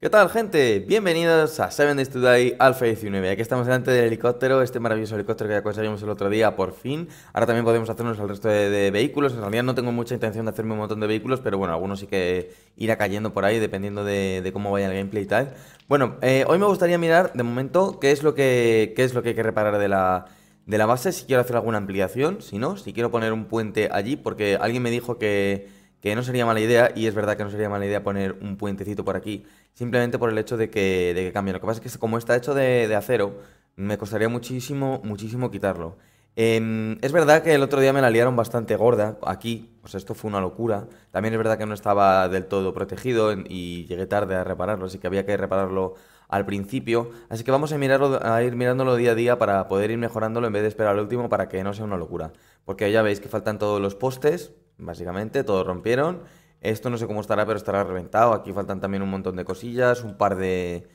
¿Qué tal, gente? Bienvenidos a 7 Days Today Alpha 19. Aquí estamos delante del helicóptero, este maravilloso helicóptero que ya conseguimos el otro día, por fin. Ahora también podemos hacernos el resto de, vehículos. En realidad no tengo mucha intención de hacerme un montón de vehículos, pero bueno, algunos sí que irá cayendo por ahí, dependiendo de, cómo vaya el gameplay y tal. Bueno, eh, hoy me gustaría mirar, de momento, qué es lo que, es lo que hay que reparar de la, de la base, si quiero hacer alguna ampliación, si no, si quiero poner un puente allí, porque alguien me dijo que que no sería mala idea, y es verdad que no sería mala idea poner un puentecito por aquí, simplemente por el hecho de que, de que cambie. Lo que pasa es que como está hecho de, acero, me costaría muchísimo, muchísimo quitarlo. Em, es verdad que el otro día me la liaron bastante gorda aquí, o sea, esto fue una locura. También es verdad que no estaba del todo protegido y llegué tarde a repararlo, así que había que repararlo al principio. Así que vamos a, mirarlo, a ir mirándolo día a día para poder ir mejorándolo en vez de esperar al último para que no sea una locura. Porque ya veis que faltan todos los postes, Básicamente, todo rompieron. Esto no sé cómo estará, pero estará reventado. Aquí faltan también un montón de cosillas, un par de,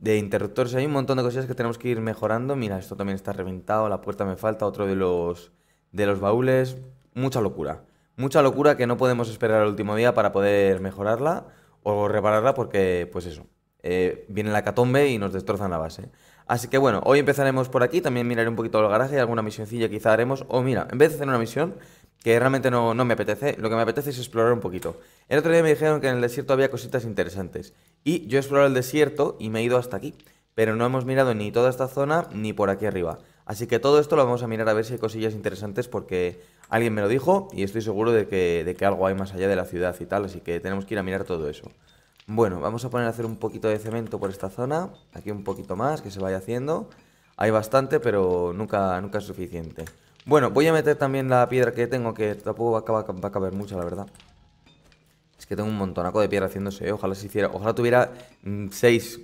de interruptores. Hay un montón de cosillas que tenemos que ir mejorando. Mira, esto también está reventado, la puerta me falta, otro de los, de los baúles. Mucha locura. Mucha locura que no podemos esperar al último día para poder mejorarla o repararla porque, pues eso, eh, viene la catombe y nos destrozan la base. Así que bueno, hoy empezaremos por aquí, también miraré un poquito el garaje, alguna misioncilla quizá haremos, o mira, en vez de hacer una misión, que realmente no, me apetece, lo que me apetece es explorar un poquito. El otro día me dijeron que en el desierto había cositas interesantes, y yo he explorado el desierto y me he ido hasta aquí, pero no hemos mirado ni toda esta zona ni por aquí arriba. Así que todo esto lo vamos a mirar a ver si hay cosillas interesantes porque alguien me lo dijo y estoy seguro de que, de que algo hay más allá de la ciudad y tal, así que tenemos que ir a mirar todo eso. Bueno, vamos a poner a hacer un poquito de cemento por esta zona, aquí un poquito más, que se vaya haciendo. Hay bastante, pero nunca, nunca es suficiente. Bueno, voy a meter también la piedra que tengo, que tampoco va a, caber mucha, la verdad. Es que tengo un montonaco de piedra haciéndose, ¿eh? ojalá se hiciera, ojalá tuviera mm, seis,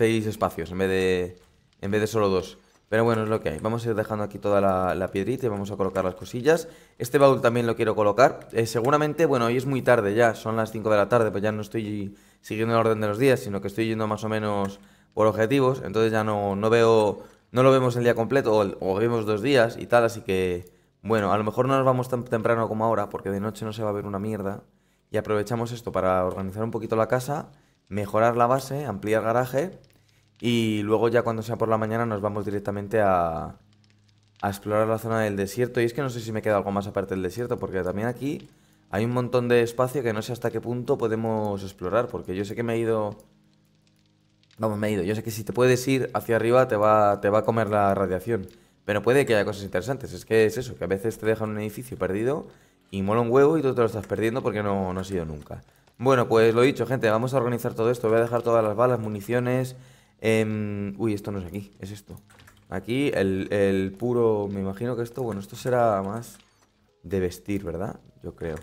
espacios en vez, de, en vez de solo dos. Pero bueno, es lo que hay. Vamos a ir dejando aquí toda la, piedrita y vamos a colocar las cosillas. Este baúl también lo quiero colocar. Eh, seguramente, bueno, hoy es muy tarde ya, son las 5 de la tarde, pues ya no estoy siguiendo el orden de los días, sino que estoy yendo más o menos por objetivos. Entonces ya no, no veo no lo vemos el día completo o, vemos dos días y tal, así que bueno, a lo mejor no nos vamos tan temprano como ahora porque de noche no se va a ver una mierda y aprovechamos esto para organizar un poquito la casa, mejorar la base, ampliar garaje y luego ya cuando sea por la mañana nos vamos directamente a, a explorar la zona del desierto y es que no sé si me queda algo más aparte del desierto porque también aquí hay un montón de espacio que no sé hasta qué punto podemos explorar porque yo sé que me he ido no, me he ido. Yo sé que si te puedes ir hacia arriba te va, te va a comer la radiación. Pero puede que haya cosas interesantes. Es que es eso, que a veces te dejan un edificio perdido y mola un huevo y tú te lo estás perdiendo porque no, no has ido nunca. Bueno, pues lo he dicho, gente, vamos a organizar todo esto. Voy a dejar todas las balas, municiones. Em, uy, esto no es aquí, es esto. Aquí el, el, puro, me imagino que esto, bueno, esto será más de vestir, ¿verdad? Yo creo.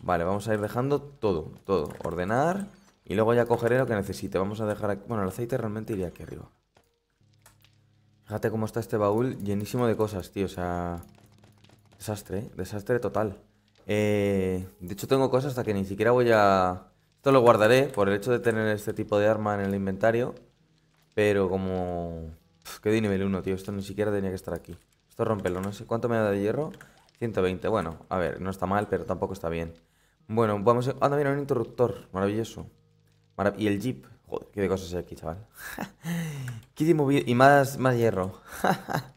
Vale, vamos a ir dejando todo, todo. Ordenar. Y luego ya cogeré lo que necesite. Vamos a dejar aquí... Bueno, el aceite realmente iría aquí arriba. Fíjate cómo está este baúl llenísimo de cosas, tío. O sea... Desastre, ¿eh? Desastre total. Eh... De hecho, tengo cosas hasta que ni siquiera voy a... Esto lo guardaré por el hecho de tener este tipo de arma en el inventario. Pero como... Pff, que nivel 1, tío. Esto ni siquiera tenía que estar aquí. Esto rompelo. No sé cuánto me da de hierro. 120. Bueno, a ver, no está mal, pero tampoco está bien. Bueno, vamos... A... Anda, mira, un interruptor. Maravilloso y el Jeep. Joder, qué de cosas hay aquí, chaval. Kitty movido y más, más hierro.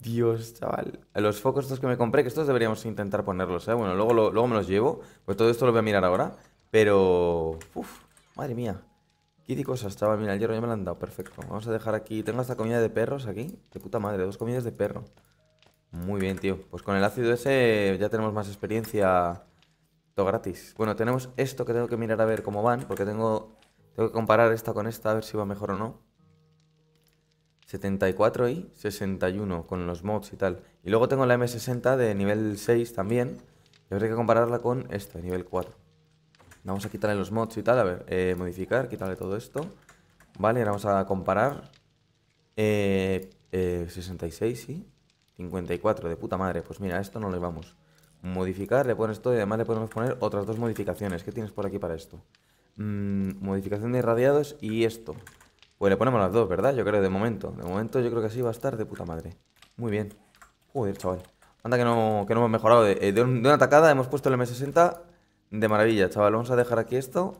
Dios, chaval. Los focos estos que me compré, que estos deberíamos intentar ponerlos, ¿eh? Bueno, luego, luego me los llevo. Pues todo esto lo voy a mirar ahora. Pero... Uf, madre mía. Kitty cosas, chaval. Mira, el hierro ya me lo han dado. Perfecto. Vamos a dejar aquí... Tengo esta comida de perros aquí. De puta madre, dos comidas de perro. Muy bien, tío. Pues con el ácido ese ya tenemos más experiencia gratis. Bueno, tenemos esto que tengo que mirar a ver cómo van, porque tengo, tengo que comparar esta con esta a ver si va mejor o no. 74 y 61 con los mods y tal. Y luego tengo la M60 de nivel 6 también. Y habría que compararla con esta, de nivel 4. Vamos a quitarle los mods y tal. A ver, eh, modificar, quitarle todo esto. Vale, ahora vamos a comparar. Eh, 66, eh, y 54, de puta madre. Pues mira, esto no le vamos. Modificar, le pones esto y además le podemos poner otras dos modificaciones. ¿Qué tienes por aquí para esto? Mm, modificación de irradiados y esto. Pues le ponemos las dos, ¿verdad? Yo creo, de momento. De momento yo creo que así va a estar de puta madre. Muy bien. Joder, chaval. Anda que no, hemos mejorado. Eh, eh, de, una atacada hemos puesto el M60 de maravilla, chaval. Vamos a dejar aquí esto.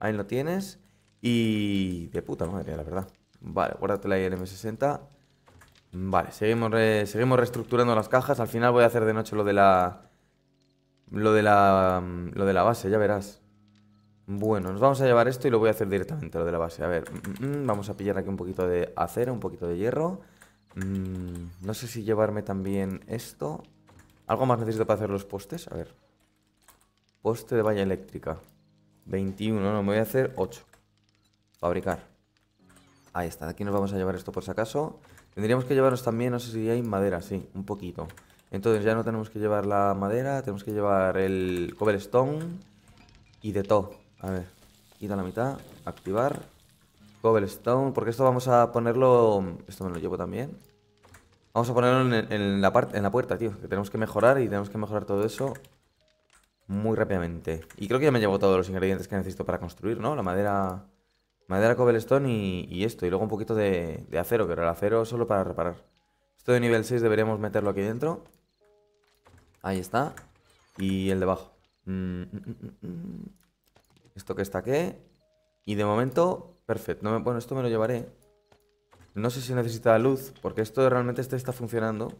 Ahí lo tienes. Y de puta madre, la verdad. Vale, guárdatela ahí el M60. Vale, seguimos, seguimos reestructurando las cajas. Al final voy a hacer de noche lo de la lo de la, lo de la base, ya verás. Bueno, nos vamos a llevar esto y lo voy a hacer directamente, lo de la base. A ver, mm, mm, vamos a pillar aquí un poquito de acero, un poquito de hierro. Mm, no sé si llevarme también esto. ¿Algo más necesito para hacer los postes? A ver. Poste de valla eléctrica. 21, no, me voy a hacer 8. Fabricar. Ahí está, aquí nos vamos a llevar esto por si acaso. Tendríamos que llevarnos también, no sé si hay madera, sí, un poquito. Entonces ya no tenemos que llevar la madera, tenemos que llevar el cobblestone y de todo. A ver, quita la mitad, activar, cobblestone, porque esto vamos a ponerlo... Esto me lo llevo también. Vamos a ponerlo en, la, parte, en la puerta, tío, que tenemos que mejorar y tenemos que mejorar todo eso muy rápidamente. Y creo que ya me llevo todos los ingredientes que necesito para construir, ¿no? La madera, madera cobblestone y, esto. Y luego un poquito de, de acero, pero el acero solo para reparar. Esto de nivel 6 deberíamos meterlo aquí dentro. Ahí está. Y el de abajo. Mm, mm, mm, esto que está aquí Y de momento, perfecto. bueno, esto me lo llevaré. No sé si necesita luz, porque esto realmente este está funcionando.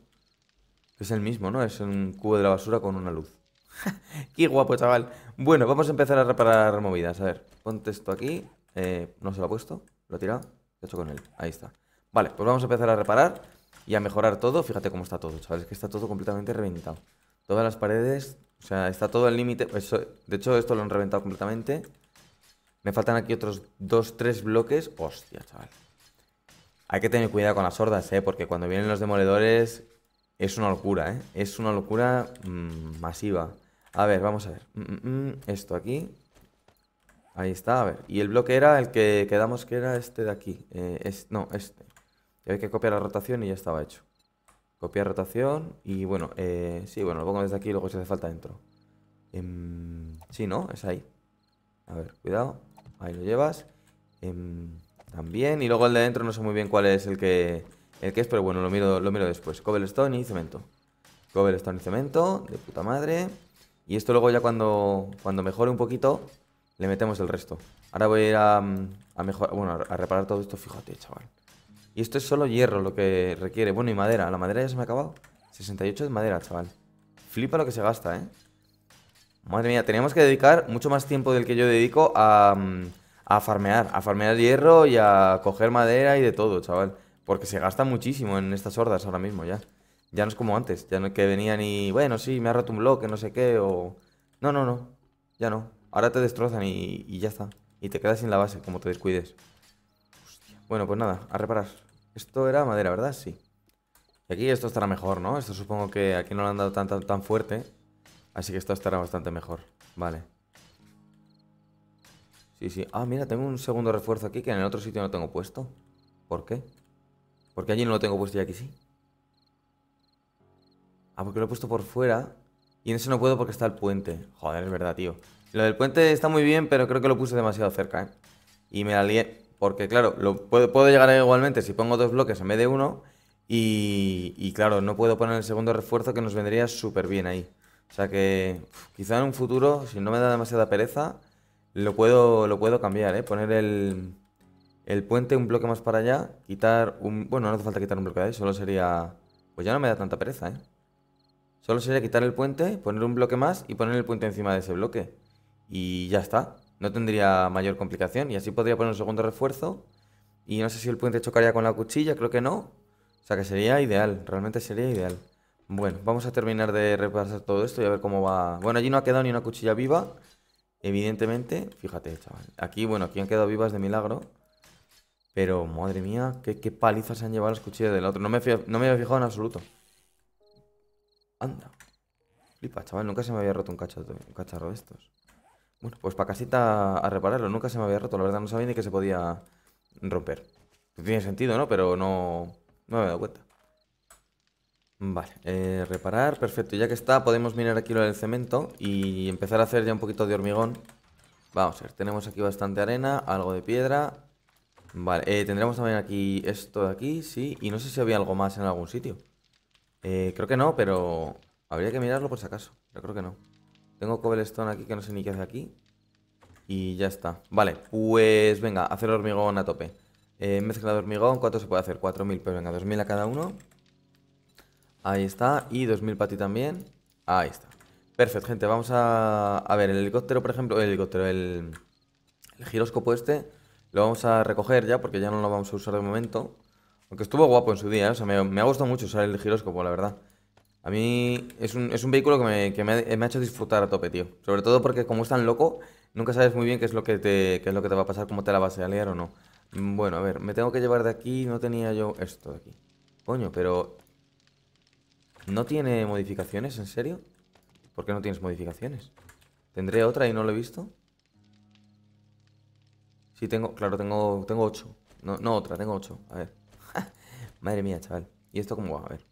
Es el mismo, ¿no? Es un cubo de la basura con una luz. ¡Qué guapo, chaval! Bueno, vamos a empezar a reparar movidas. A ver, ponte esto aquí. Eh, no se lo ha puesto, lo ha tirado. He hecho con él. Ahí está. Vale, pues vamos a empezar a reparar y a mejorar todo. Fíjate cómo está todo, chaval. que está todo completamente reventado. Todas las paredes, o sea, está todo el límite. De hecho, esto lo han reventado completamente. Me faltan aquí otros dos, tres bloques. Hostia, chaval. Hay que tener cuidado con las hordas, ¿eh? Porque cuando vienen los demoledores es una locura, ¿eh? Es una locura mm, masiva. A ver, vamos a ver. Mm, mm, esto aquí. Ahí está, a ver. Y el bloque era el que quedamos que era este de aquí. Eh, no, este. Hay que copiar la rotación y ya estaba hecho. Copiar rotación y bueno, eh, sí, bueno, lo pongo desde aquí y luego si hace falta dentro. Em, sí, ¿no? Es ahí. A ver, cuidado. Ahí lo llevas. Em, también. Y luego el de dentro no sé muy bien cuál es el que, el que es, pero bueno, lo miro, lo miro después. Cobblestone y cemento. Cobblestone y cemento, de puta madre. Y esto luego ya cuando, cuando mejore un poquito, le metemos el resto. Ahora voy a ir a, mm, a mejorar, bueno, a reparar todo esto. Fíjate, chaval. Y esto es solo hierro lo que requiere. Bueno, y madera. La madera ya se me ha acabado. 68 de madera, chaval. Flipa lo que se gasta, ¿eh? Madre mía, teníamos que dedicar mucho más tiempo del que yo dedico mm, a, farmear. A farmear hierro y a coger madera y de todo, chaval. Porque se gasta muchísimo en estas hordas ahora mismo ya. Ya no es como antes. Ya no que venían y, bueno, sí, me ha roto un bloque, no sé qué, o... No, no, no. Ya no. Ahora te destrozan y, y ya está. Y te quedas sin la base, como te descuides. Bueno, pues nada, a reparar. Esto era madera, ¿verdad? Sí. Y aquí esto estará mejor, ¿no? Esto supongo que aquí no lo han dado tan, tan, fuerte. Así que esto estará bastante mejor. Vale. Sí, sí. Ah, mira, tengo un segundo refuerzo aquí que en el otro sitio no tengo puesto. ¿Por qué? Porque allí no lo tengo puesto y aquí sí. Ah, porque lo he puesto por fuera. Y en ese no puedo porque está el puente. Joder, es verdad, tío. Lo del puente está muy bien, pero creo que lo puse demasiado cerca, ¿eh? Y me la lié. Porque claro, puedo, llegar igualmente si pongo dos bloques en vez de uno. Y, claro, no puedo poner el segundo refuerzo que nos vendría súper bien ahí. O sea que quizá en un futuro, si no me da demasiada pereza, lo puedo, lo puedo cambiar, ¿eh? Poner el, el puente un bloque más para allá, quitar un... Bueno, no hace falta quitar un bloque de ahí, solo sería... Pues ya no me da tanta pereza, ¿eh? Solo sería quitar el puente, poner un bloque más y poner el puente encima de ese bloque. Y ya está no tendría mayor complicación. Y así podría poner un segundo refuerzo. Y no sé si el puente chocaría con la cuchilla, creo que no. O sea que sería ideal, realmente sería ideal. Bueno, vamos a terminar de repasar todo esto y a ver cómo va. Bueno, allí no ha quedado ni una cuchilla viva, evidentemente. Fíjate, chaval. Aquí, bueno, aquí han quedado vivas de milagro. Pero, madre mía, qué, qué palizas han llevado las cuchillas del otro. No me, no me había fijado en absoluto. Anda. Flipa, chaval, nunca se me había roto un, cacharro un cacharro de estos. Bueno, pues para casita a repararlo. Nunca se me había roto, la verdad no sabía ni que se podía romper. Tiene sentido, ¿no? Pero no, me había dado cuenta. Vale, eh, reparar, perfecto. Ya que está, podemos mirar aquí lo del cemento y empezar a hacer ya un poquito de hormigón. Vamos a ver, tenemos aquí bastante arena, algo de piedra. Vale, eh, tendremos también aquí esto de aquí, sí. Y no sé si había algo más en algún sitio. Eh, creo que no, pero habría que mirarlo por si acaso. Yo creo que no. Tengo cobblestone aquí que no sé ni qué hace aquí. Y ya está. Vale, pues venga, hacer hormigón a tope. Eh, mezcla de hormigón, ¿cuánto se puede hacer? 4.000, pues venga, 2.000 a cada uno. Ahí está. Y 2.000 para ti también. Ahí está. Perfecto, gente. Vamos a... A ver, el helicóptero, por ejemplo... El helicóptero, el... El este... Lo vamos a recoger ya porque ya no lo vamos a usar de momento. Aunque estuvo guapo en su día, ¿eh? o sea, me, me ha gustado mucho usar el giróscopo, la verdad. A mí es un, es un vehículo que, me, ha hecho disfrutar a tope, tío. Sobre todo porque como es tan loco, nunca sabes muy bien qué es lo que te, qué es lo que te va a pasar, cómo te la vas a liar o no. Bueno, a ver, me tengo que llevar de aquí, no tenía yo esto de aquí. Coño, pero... ¿No tiene modificaciones, en serio? ¿Por qué no tienes modificaciones? ¿Tendré otra y no lo he visto? Sí, tengo, claro, tengo, tengo ocho. No, no otra, tengo ocho. A ver. Madre mía, chaval. ¿Y esto cómo va? A ver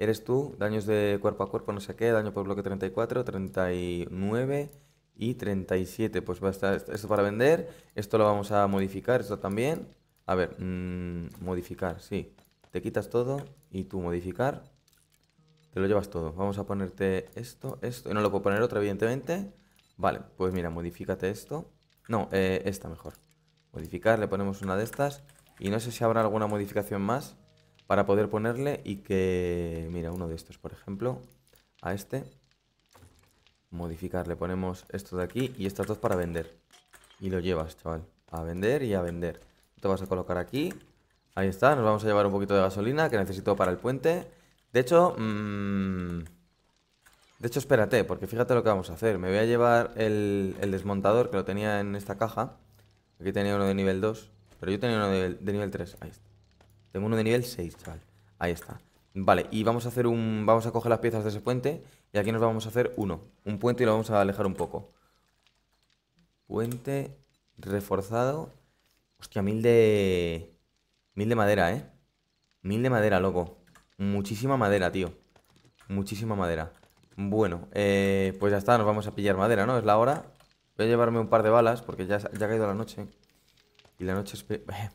eres tú, daños de cuerpo a cuerpo, no sé qué, daño por bloque 34, 39 y 37. Pues va a estar esto para vender, esto lo vamos a modificar, esto también. A ver, mm, modificar, sí. Te quitas todo y tú modificar, te lo llevas todo. Vamos a ponerte esto, esto, y no lo puedo poner otro, evidentemente. Vale, pues mira, modifícate esto. No, eh, esta mejor. Modificar, le ponemos una de estas. Y no sé si habrá alguna modificación más para poder ponerle y que, mira, uno de estos, por ejemplo, a este, Modificarle. ponemos esto de aquí y estas dos para vender. Y lo llevas, chaval, a vender y a vender. Te vas a colocar aquí, ahí está, nos vamos a llevar un poquito de gasolina que necesito para el puente. De hecho, mm, de hecho espérate, porque fíjate lo que vamos a hacer. Me voy a llevar el, desmontador que lo tenía en esta caja. Aquí tenía uno de nivel 2, pero yo tenía uno de, de nivel 3, ahí está. Tengo uno de nivel 6, chaval. Ahí está. Vale, y vamos a hacer un... Vamos a coger las piezas de ese puente y aquí nos vamos a hacer uno. Un puente y lo vamos a alejar un poco. Puente reforzado. Hostia, mil de... Mil de madera, ¿eh? Mil de madera, loco. Muchísima madera, tío. Muchísima madera. Bueno, eh, pues ya está, nos vamos a pillar madera, ¿no? Es la hora. Voy a llevarme un par de balas porque ya, ha caído la noche. Y la noche es...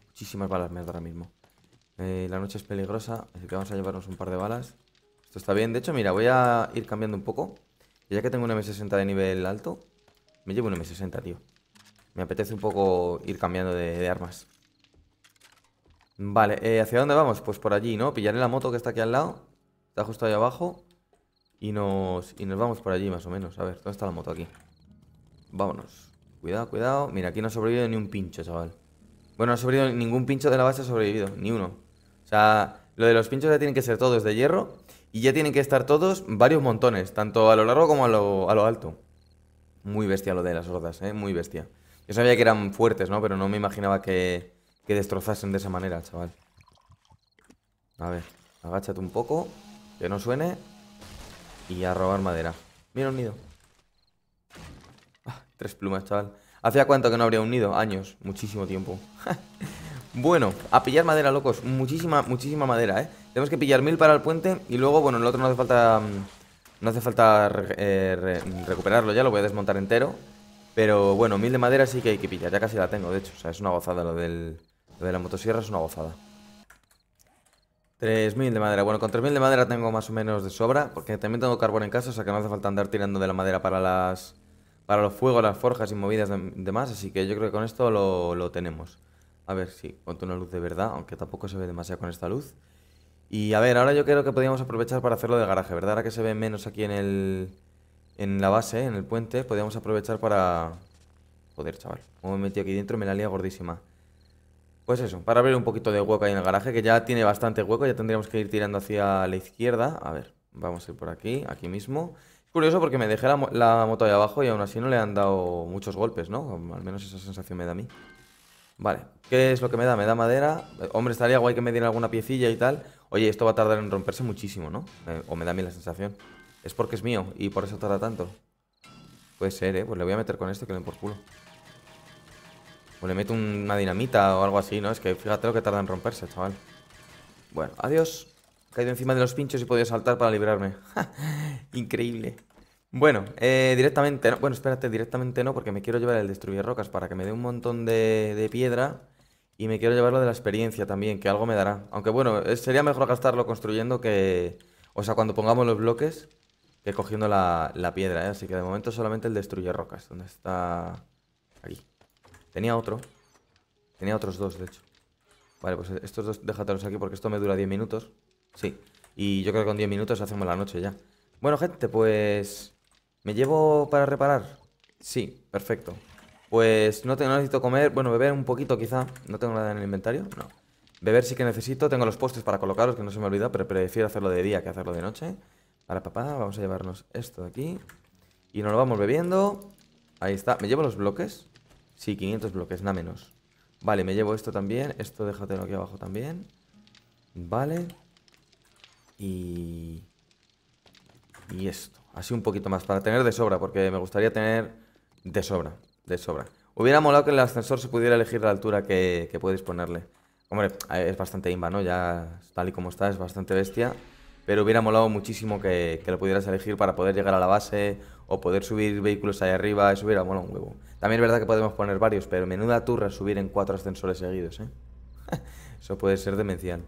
muchísimas balas me ahora mismo. Eh, la noche es peligrosa, así que vamos a llevarnos un par de balas. Esto está bien. De hecho, mira, voy a ir cambiando un poco. ya que tengo un M60 de nivel alto, me llevo un M60, tío. Me apetece un poco ir cambiando de, armas. Vale, eh, ¿hacia dónde vamos? Pues por allí, ¿no? Pillaré la moto que está aquí al lado. Está justo ahí abajo. Y nos, y nos vamos por allí, más o menos. A ver, ¿dónde está la moto aquí? Vámonos. Cuidado, cuidado. Mira, aquí no ha sobrevivido ni un pincho, chaval. Bueno, no ha sobrevivido ningún pincho de la base, ha sobrevivido. Ni uno. O sea, lo de los pinchos ya tienen que ser todos de hierro y ya tienen que estar todos varios montones, tanto a lo largo como a lo, alto. Muy bestia lo de las hordas, ¿eh? Muy bestia. Yo sabía que eran fuertes, ¿no? Pero no me imaginaba que, destrozasen de esa manera, chaval. A ver, agáchate un poco, que no suene. Y a robar madera. Mira un nido. Ah, tres plumas, chaval. ¿Hacía cuánto que no habría un nido? Años, muchísimo tiempo. Bueno, a pillar madera, locos. Muchísima, muchísima madera, ¿eh? Tenemos que pillar mil para el puente y luego, bueno, el otro no hace falta... Mm, no hace falta eh, recuperarlo ya, lo voy a desmontar entero. Pero bueno, mil de madera sí que hay que pillar, ya casi la tengo, de hecho. O sea, es una gozada lo, del, de la motosierra, es una gozada. 3.000 de madera. Bueno, con 3.000 de madera tengo más o menos de sobra, porque también tengo carbón en casa, o sea que no hace falta andar tirando de la madera para las para los fuegos, las forjas y movidas demás, así que yo creo que con esto lo, lo tenemos. A ver, sí, con una luz de verdad, aunque tampoco se ve demasiado con esta luz. Y a ver, ahora yo creo que podríamos aprovechar para hacerlo del garaje, ¿verdad? Ahora que se ve menos aquí en el... En la base, en el puente, podríamos aprovechar para... Joder, chaval, como me metido aquí dentro me la lía gordísima. Pues eso, para abrir un poquito de hueco ahí en el garaje, que ya tiene bastante hueco, ya tendríamos que ir tirando hacia la izquierda. A ver, vamos a ir por aquí, aquí mismo. Es curioso porque me dejé la, la moto ahí abajo y aún así no le han dado muchos golpes, ¿no? Al menos esa sensación me da a mí. Vale, ¿qué es lo que me da? Me da madera. Hombre, estaría guay que me diera alguna piecilla y tal. Oye, esto va a tardar en romperse muchísimo, ¿no? o me da a mí la sensación. Es porque es mío y por eso tarda tanto. Puede ser, ¿eh? Pues le voy a meter con esto que le den por culo. O le meto una dinamita o algo así, ¿no? Es que fíjate lo que tarda en romperse, chaval. Bueno, adiós. caído encima de los pinchos y podía saltar para librarme. Increíble. Bueno, eh, directamente no. Bueno, espérate, directamente no, porque me quiero llevar el destruir rocas para que me dé un montón de, piedra. Y me quiero llevarlo de la experiencia también, que algo me dará. Aunque bueno, sería mejor gastarlo construyendo que. O sea, cuando pongamos los bloques, que cogiendo la, la piedra, ¿eh? Así que de momento solamente el destruye rocas. ¿Dónde está? Aquí. Tenía otro. Tenía otros dos, de hecho. Vale, pues estos dos déjatelos aquí porque esto me dura 10 minutos. Sí. Y yo creo que con 10 minutos hacemos la noche ya. Bueno, gente, pues. ¿Me llevo para reparar? Sí, perfecto. Pues no, tengo, necesito comer, bueno, beber un poquito quizá. ¿No tengo nada en el inventario? No. Beber sí que necesito, tengo los postes para colocarlos, que no se me olvida, pero prefiero hacerlo de día que hacerlo de noche. Para papá, vamos a llevarnos esto de aquí. Y nos lo vamos bebiendo. Ahí está. ¿Me llevo los bloques? Sí, 500 bloques, nada menos. Vale, me llevo esto también. Esto déjatelo aquí abajo también. Vale. Y... Y esto. Así un poquito más, para tener de sobra, porque me gustaría tener de sobra, de sobra. Hubiera molado que en el ascensor se pudiera elegir la altura que, que puedes ponerle. Hombre, es bastante imba, ¿no? Ya tal y como está, es bastante bestia. Pero hubiera molado muchísimo que, que lo pudieras elegir para poder llegar a la base o poder subir vehículos ahí arriba. Eso hubiera molado un huevo. También es verdad que podemos poner varios, pero menuda turra subir en cuatro ascensores seguidos, ¿eh? eso puede ser demencial.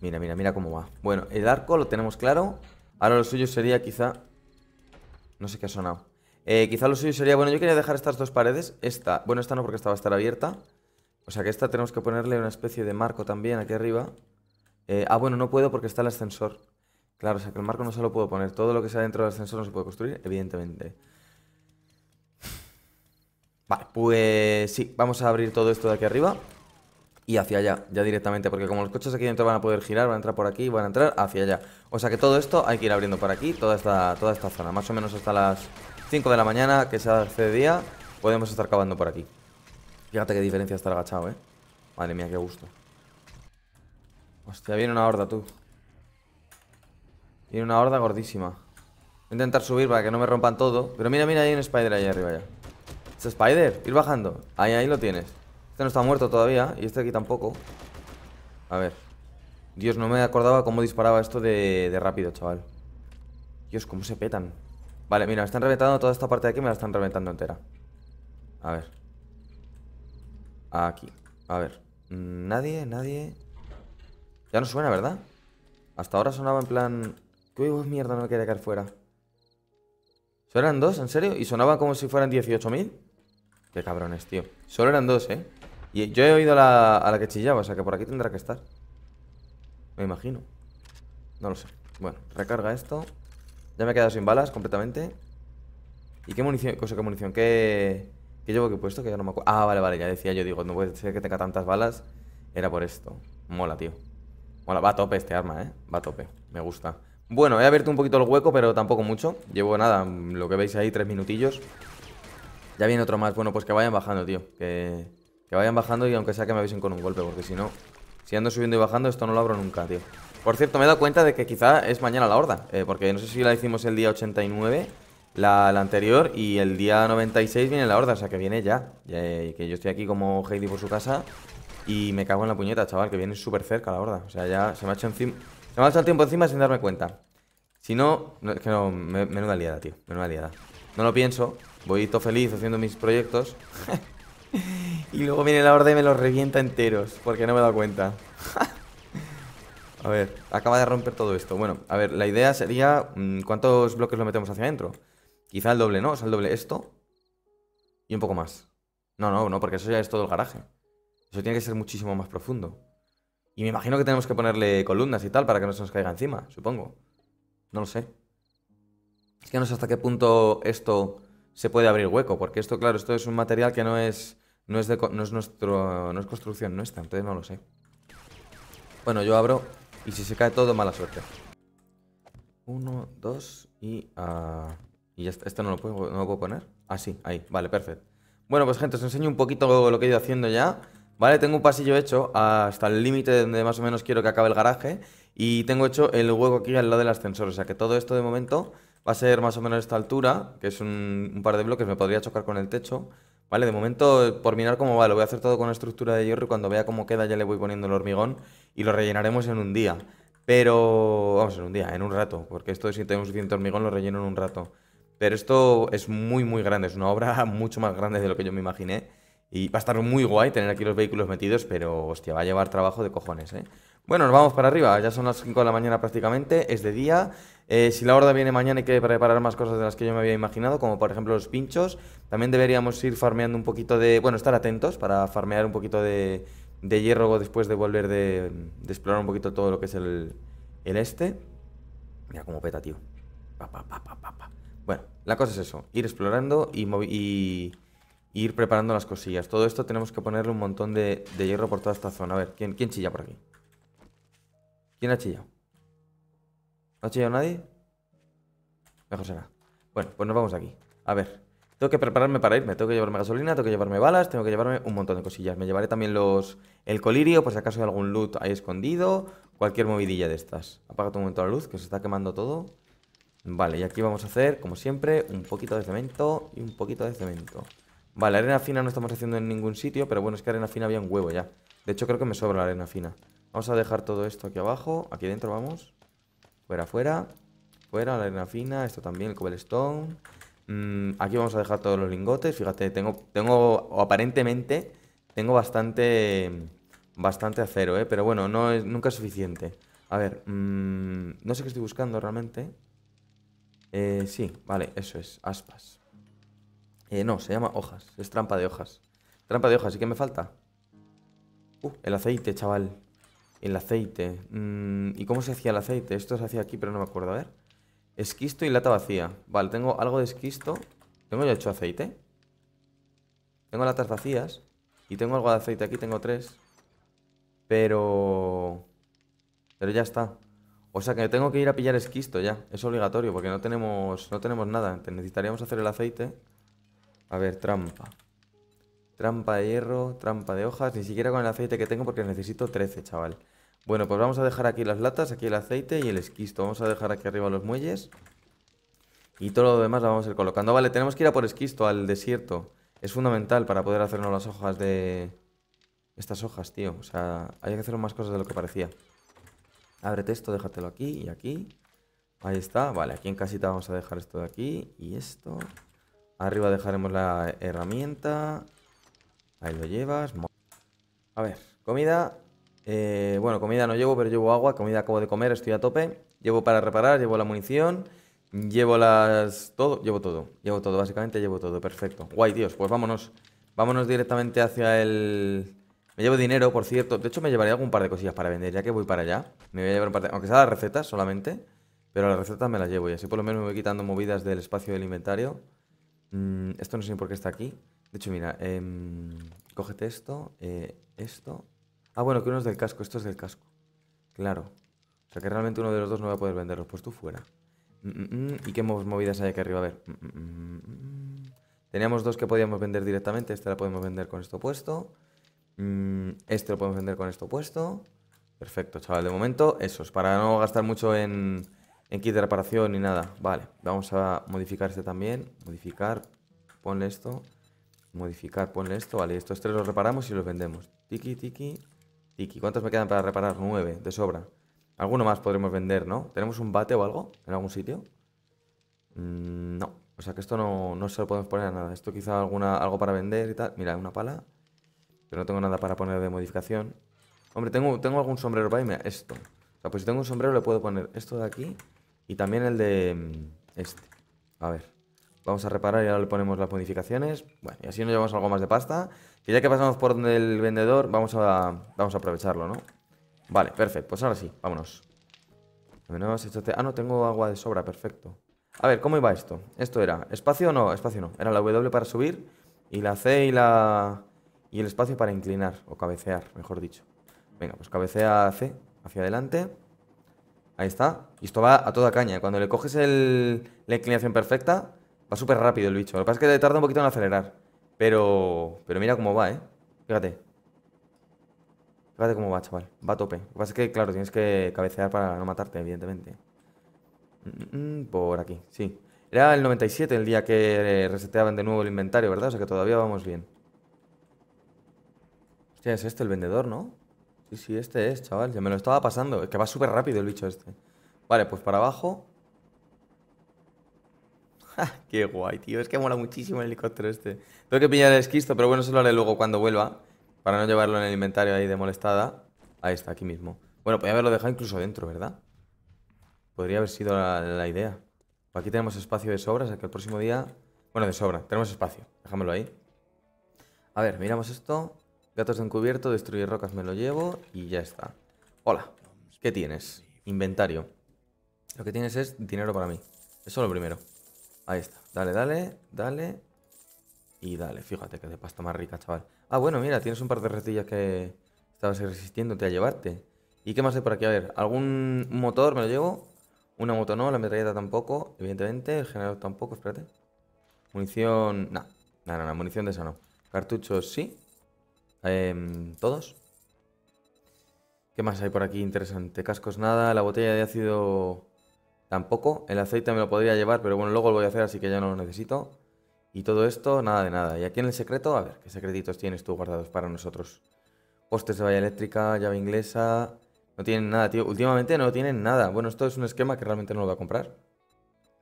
Mira, mira, mira cómo va. Bueno, el arco lo tenemos claro. Ahora lo suyo sería quizá... No sé qué ha sonado. Eh, quizá lo suyo sería... Bueno, yo quería dejar estas dos paredes. Esta. Bueno, esta no porque esta va a estar abierta. O sea que esta tenemos que ponerle una especie de marco también aquí arriba. Eh, ah, bueno, no puedo porque está el ascensor. Claro, o sea que el marco no se lo puedo poner. Todo lo que sea dentro del ascensor no se puede construir, evidentemente. Vale, pues sí, vamos a abrir todo esto de aquí arriba y hacia allá, ya directamente, porque como los coches aquí dentro van a poder girar, van a entrar por aquí, van a entrar hacia allá. O sea que todo esto hay que ir abriendo por aquí, toda esta, toda esta zona, más o menos hasta las 5 de la mañana, que sea hace día, podemos estar cavando por aquí. Fíjate qué diferencia estar agachado, ¿eh? Madre mía, qué gusto. Hostia, viene una horda, tú. Viene una horda gordísima. Voy a intentar subir para que no me rompan todo. Pero mira, mira, hay un spider ahí arriba ya. ¿Es spider? Ir bajando. Ahí, ahí lo tienes. Este no está muerto todavía y este aquí tampoco. A ver. Dios, no me acordaba cómo disparaba esto de, rápido, chaval. Dios, cómo se petan. Vale, mira, me están reventando toda esta parte de aquí, me la están reventando entera. A ver. Aquí. A ver. Mm, nadie, nadie. Ya no suena, ¿verdad? Hasta ahora sonaba en plan... Uy, mierda, no me quería caer fuera. ¿Solo eran dos, en serio? ¿Y sonaba como si fueran 18.000? Qué cabrones, tío. Solo eran dos, ¿eh? Y yo he oído a la, que chillaba, o sea que por aquí tendrá que estar. Me imagino. No lo sé. Bueno, recarga esto. Ya me he quedado sin balas completamente. ¿Y qué munición? Cosa, ¿qué munición? ¿Qué, qué llevo que he puesto? Que ya no me acuerdo. Ah, vale, vale, ya decía yo, digo, no puede ser que tenga tantas balas. Era por esto. Mola, tío. Mola, va a tope este arma, ¿eh? Va a tope. Me gusta. Bueno, he abierto un poquito el hueco, pero tampoco mucho. Llevo nada, lo que veis ahí, tres minutillos. Ya viene otro más. Bueno, pues que vayan bajando, tío. Que... Que vayan bajando y aunque sea que me avisen con un golpe, porque si no... Si ando subiendo y bajando, esto no lo abro nunca, tío. Por cierto, me he dado cuenta de que quizá es mañana la horda. Eh, porque no sé si la hicimos el día 89, la, anterior, y el día 96 viene la horda. O sea, que viene ya. Y eh, que yo estoy aquí como Heidi por su casa y me cago en la puñeta, chaval, que viene súper cerca la horda. O sea, ya se me ha hecho encima... Se me ha hecho el tiempo encima sin darme cuenta. Si no... es que no, me, menuda liada, tío. Menuda liada. No lo pienso. Voy todo feliz haciendo mis proyectos. y luego viene la orden y me los revienta enteros, porque no me he dado cuenta. a ver, acaba de romper todo esto. Bueno, a ver, la idea sería... Mm, ¿Cuántos bloques lo metemos hacia adentro? Quizá el doble, ¿no? O sea, el doble esto y un poco más. No, no, no, porque eso ya es todo el garaje. Eso tiene que ser muchísimo más profundo. Y me imagino que tenemos que ponerle columnas y tal para que no se nos caiga encima, supongo. No lo sé. Es que no sé hasta qué punto esto se puede abrir hueco, porque esto, claro, esto es un material que no es no es, de, no es nuestro, no es construcción nuestra, entonces no lo sé. Bueno, yo abro y si se cae todo, mala suerte. Uno, dos y... Ah, y ya ¿Esto no lo, puedo, no poner? Ah, sí, ahí. Vale, perfecto. Bueno, pues gente, os enseño un poquito lo que he ido haciendo ya. Vale, tengo un pasillo hecho hasta el límite donde más o menos quiero que acabe el garaje. Y tengo hecho el hueco aquí al lado del ascensor. O sea que todo esto de momento va a ser más o menos esta altura, que es un, un par de bloques. Me podría chocar con el techo. Vale, de momento, por mirar cómo va, lo voy a hacer todo con la estructura de hierro y cuando vea cómo queda ya le voy poniendo el hormigón y lo rellenaremos en un día. Pero, vamos, en un día, en un rato, porque esto si tenemos suficiente hormigón lo relleno en un rato. Pero esto es muy, muy grande, es una obra mucho más grande de lo que yo me imaginé. Y va a estar muy guay tener aquí los vehículos metidos, pero hostia, va a llevar trabajo de cojones, ¿eh? Bueno, nos vamos para arriba, ya son las 5 de la mañana prácticamente, es de día. Eh, si la horda viene mañana hay que preparar más cosas de las que yo me había imaginado, como por ejemplo los pinchos. También deberíamos ir farmeando un poquito de... Bueno, estar atentos para farmear un poquito de, de hierro después de volver de, de, explorar un poquito todo lo que es el, el este. Mira cómo peta, tío. Pa, pa, pa, bueno, la cosa es eso, ir explorando y... y ir preparando las cosillas. Todo esto tenemos que ponerle un montón de, hierro por toda esta zona. A ver, ¿quién, ¿quién chilla por aquí? ¿Quién ha chillado? ¿No ha chillado nadie? Mejor será. Bueno, pues nos vamos aquí. A ver, tengo que prepararme para irme. Tengo que llevarme gasolina, tengo que llevarme balas, tengo que llevarme un montón de cosillas. Me llevaré también los el colirio, por si acaso hay algún loot ahí escondido. Cualquier movidilla de estas. Apaga un momento la luz, que se está quemando todo. Vale, y aquí vamos a hacer, como siempre, un poquito de cemento y un poquito de cemento. Vale, arena fina no estamos haciendo en ningún sitio, pero bueno, es que arena fina había un huevo ya. De hecho, creo que me sobra la arena fina. Vamos a dejar todo esto aquí abajo, aquí dentro, vamos. Fuera, fuera. Fuera, la arena fina, esto también, el cobblestone. Mm, aquí vamos a dejar todos los lingotes. Fíjate, tengo, tengo, aparentemente, tengo bastante, bastante acero, ¿eh? Pero bueno, no nunca es suficiente. A ver, mm, no sé qué estoy buscando realmente. Eh, sí, vale, eso es, aspas. Eh, no, se llama hojas. Es trampa de hojas. Trampa de hojas, ¿y qué me falta? Uh, el aceite, chaval. El aceite. Mm, ¿Y cómo se hacía el aceite? Esto se hacía aquí, pero no me acuerdo. A ver. Esquisto y lata vacía. Vale, tengo algo de esquisto. ¿Tengo ya hecho aceite? Tengo latas vacías. Y tengo algo de aceite aquí, tengo tres. Pero... Pero ya está. O sea que tengo que ir a pillar esquisto ya. Es obligatorio porque no tenemos, no tenemos nada. Necesitaríamos hacer el aceite. A ver, trampa. Trampa de hierro, trampa de hojas. Ni siquiera con el aceite que tengo porque necesito 13, chaval. Bueno, pues vamos a dejar aquí las latas, aquí el aceite y el esquisto. Vamos a dejar aquí arriba los muelles. Y todo lo demás lo vamos a ir colocando. Vale, tenemos que ir a por esquisto, al desierto. Es fundamental para poder hacernos las hojas de... Estas hojas, tío. O sea, hay que hacer más cosas de lo que parecía. Ábrete esto, déjatelo aquí y aquí. Ahí está. Vale, aquí en casita vamos a dejar esto de aquí y esto. Arriba dejaremos la herramienta. Ahí lo llevas. A ver, comida. Eh, bueno, comida no llevo, pero llevo agua. Comida acabo de comer, estoy a tope. Llevo para reparar, llevo la munición. Llevo las... Todo, llevo todo. Llevo todo, básicamente llevo todo. Perfecto. Guay, Dios. Pues vámonos. Vámonos directamente hacia el... Me llevo dinero, por cierto. De hecho, me llevaría algún par de cosillas para vender, ya que voy para allá. Me voy a llevar un par Aunque sea las recetas solamente. Pero las recetas me las llevo y así por lo menos me voy quitando movidas del espacio del inventario. Mm, esto no sé ni por qué está aquí. De hecho, mira, em, cógete esto, eh, esto. Ah, bueno, que uno es del casco, esto es del casco. Claro. O sea, que realmente uno de los dos no va a poder venderlos. Pues tú fuera. Mm, mm, ¿Y qué movidas hay aquí arriba? A ver. Teníamos dos que podíamos vender directamente. Esta la podemos vender con esto puesto. este lo podemos vender con esto puesto. Perfecto, chaval. De momento, eso. Es para no gastar mucho en en kit de reparación ni nada. Vale, vamos a modificar este también. Modificar, ponle esto. Modificar, ponle esto. Vale, estos tres los reparamos y los vendemos. Tiki, tiki, tiki. ¿Cuántos me quedan para reparar? Nueve, de sobra. Alguno más podremos vender, ¿no? ¿Tenemos un bate o algo en algún sitio? Mm, no. O sea que esto no, se lo podemos poner a nada. Esto quizá alguna, algo para vender y tal. Mira, una pala. Pero no tengo nada para poner de modificación. Hombre, tengo, tengo algún sombrero para a esto. O sea, pues si tengo un sombrero le puedo poner esto de aquí y también el de mm, este. A ver. Vamos a reparar y ahora le ponemos las modificaciones. Bueno, y así nos llevamos algo más de pasta. Y ya que pasamos por donde el vendedor, vamos a, vamos a aprovecharlo, ¿no? Vale, perfecto. Pues ahora sí, vámonos. Ah, no, tengo agua de sobra, perfecto. A ver, ¿cómo iba esto? Esto era... ¿Espacio o no? Espacio no. Era la W para subir y la C y la... Y el espacio para inclinar, o cabecear, mejor dicho. Venga, pues cabecea C hacia adelante. Ahí está. Y esto va a toda caña. Cuando le coges la inclinación perfecta, va súper rápido el bicho. Lo que pasa es que te tarda un poquito en acelerar. Pero, pero mira cómo va, ¿eh? Fíjate. Fíjate cómo va, chaval. Va a tope. Lo que pasa es que, claro, tienes que cabecear para no matarte, evidentemente. Mm, mm, mm, por aquí, sí. Era el 97 el día que reseteaban de nuevo el inventario, ¿verdad? O sea que todavía vamos bien. Hostia, es este el vendedor, ¿no? Sí, sí, este es, chaval. Ya me lo estaba pasando. Es que va súper rápido el bicho este. Vale, pues para abajo. ¡Qué guay, tío! Es que mola muchísimo el helicóptero este. Tengo que pillar el esquisto, pero bueno, se lo haré luego cuando vuelva. Para no llevarlo en el inventario ahí de molestada. Ahí está, aquí mismo. Bueno, podría haberlo dejado incluso dentro, ¿verdad? Podría haber sido la, idea. Pues aquí tenemos espacio de sobra, o sea que el próximo día... Bueno, de sobra, tenemos espacio. Déjamelo ahí. A ver, miramos esto. Gatos de encubierto, destruir rocas me lo llevo y ya está. Hola, ¿qué tienes? Inventario. Lo que tienes es dinero para mí. Eso es lo primero. Ahí está. Dale, dale, dale. Y dale, fíjate que de pasta más rica, chaval. Ah, bueno, mira, tienes un par de retillas que estabas resistiéndote a llevarte. ¿Y qué más hay por aquí? A ver, algún motor me lo llevo. Una moto no, la metralleta tampoco, evidentemente. El generador tampoco, espérate. Munición... No No, no, no, munición de esa no. Cartuchos sí. Eh, ¿Todos? ¿Qué más hay por aquí interesante? Cascos nada, la botella de ácido tampoco. El aceite me lo podría llevar, pero bueno, luego lo voy a hacer, así que ya no lo necesito. Y todo esto, nada de nada. Y aquí en el secreto, a ver, ¿qué secretitos tienes tú guardados para nosotros? Postes de valla eléctrica, llave inglesa... No tienen nada, tío. Últimamente no tienen nada. Bueno, esto es un esquema que realmente no lo voy a comprar.